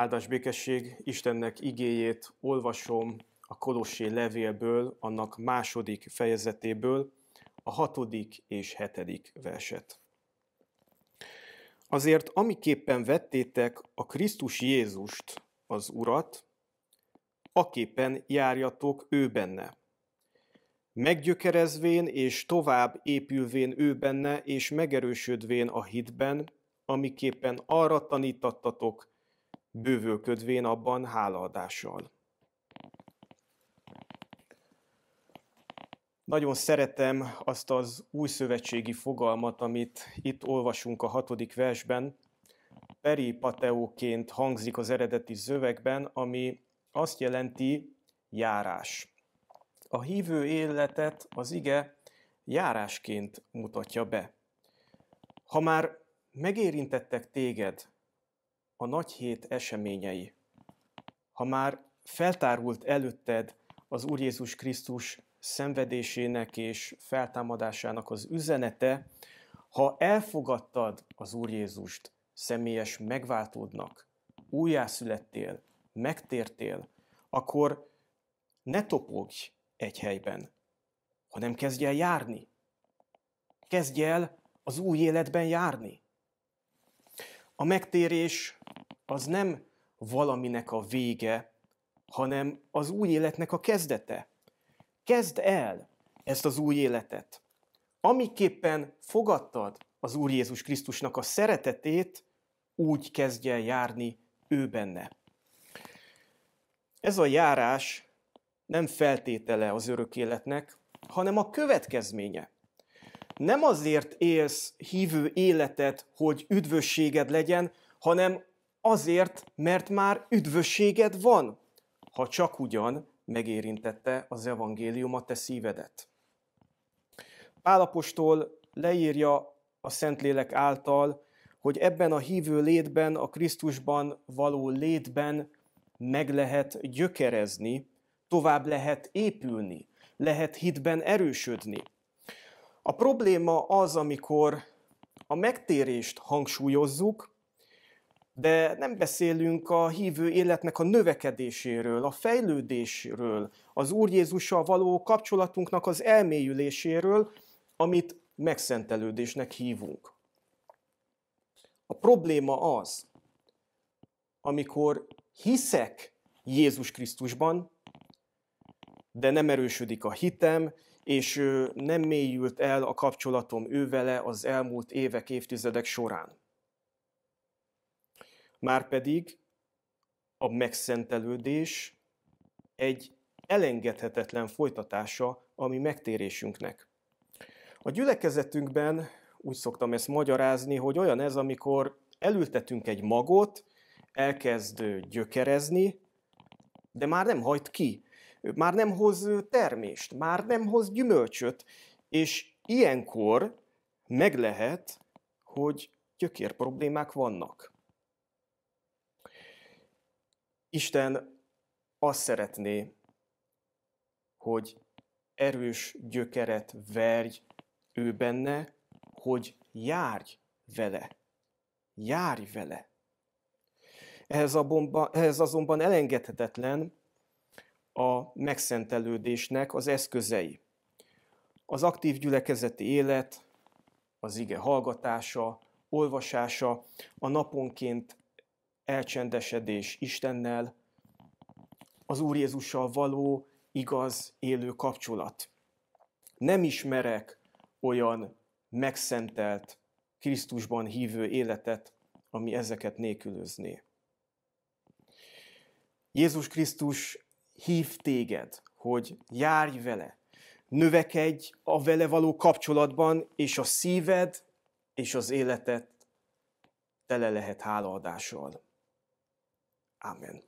Áldás békesség, Istennek igéjét olvasom a Kolossé levélből, annak második fejezetéből, a hatodik és hetedik verset. Azért amiképpen vettétek a Krisztus Jézust, az Urat, aképpen járjatok ő benne. Meggyökerezvén és tovább épülvén ő benne, és megerősödvén a hitben, amiképpen arra tanítattatok, bővülködvén abban hálaadással. Nagyon szeretem azt az új szövetségi fogalmat, amit itt olvasunk a hatodik versben. Peripateóként hangzik az eredeti zövegben, ami azt jelenti járás. A hívő életet az ige járásként mutatja be. Ha már megérintettek téged, a nagy hét eseményei. Ha már feltárult előtted az Úr Jézus Krisztus szenvedésének és feltámadásának az üzenete, ha elfogadtad az Úr Jézust személyes megváltódnak, újjászülettél, megtértél, akkor ne topogj egy helyben, hanem kezdj el járni. Kezdj el az új életben járni. A megtérés az nem valaminek a vége, hanem az új életnek a kezdete. Kezd el ezt az új életet. Amiképpen fogadtad az Úr Jézus Krisztusnak a szeretetét, úgy kezdj el járni ő benne. Ez a járás nem feltétele az örök életnek, hanem a következménye. Nem azért élsz hívő életet, hogy üdvösséged legyen, hanem azért, mert már üdvösséged van, ha csak ugyan megérintette az evangélium a te szívedet. Pálapostól leírja a Szentlélek által, hogy ebben a hívő létben, a Krisztusban való létben meg lehet gyökerezni, tovább lehet épülni, lehet hitben erősödni. A probléma az, amikor a megtérést hangsúlyozzuk, de nem beszélünk a hívő életnek a növekedéséről, a fejlődésről, az Úr Jézussal való kapcsolatunknak az elmélyüléséről, amit megszentelődésnek hívunk. A probléma az, amikor hiszek Jézus Krisztusban, de nem erősödik a hitem, és nem mélyült el a kapcsolatom ővele az elmúlt évek, évtizedek során. Márpedig a megszentelődés egy elengedhetetlen folytatása a mi megtérésünknek. A gyülekezetünkben úgy szoktam ezt magyarázni, hogy olyan ez, amikor elültetünk egy magot, elkezd gyökerezni, de már nem hajt ki, már nem hoz termést, már nem hoz gyümölcsöt, és ilyenkor meg lehet, hogy gyökér problémák vannak. Isten azt szeretné, hogy erős gyökeret verj ő benne, hogy járj vele. Járj vele. Ehhez, a bomba, ehhez azonban elengedhetetlen, a megszentelődésnek az eszközei. Az aktív gyülekezeti élet, az ige hallgatása, olvasása, a naponként elcsendesedés Istennel, az Úr Jézussal való igaz, élő kapcsolat. Nem ismerek olyan megszentelt, Krisztusban hívő életet, ami ezeket nélkülözné. Jézus Krisztus hív téged, hogy járj vele, növekedj a vele való kapcsolatban, és a szíved és az életed tele lehet hálaadással. Amen.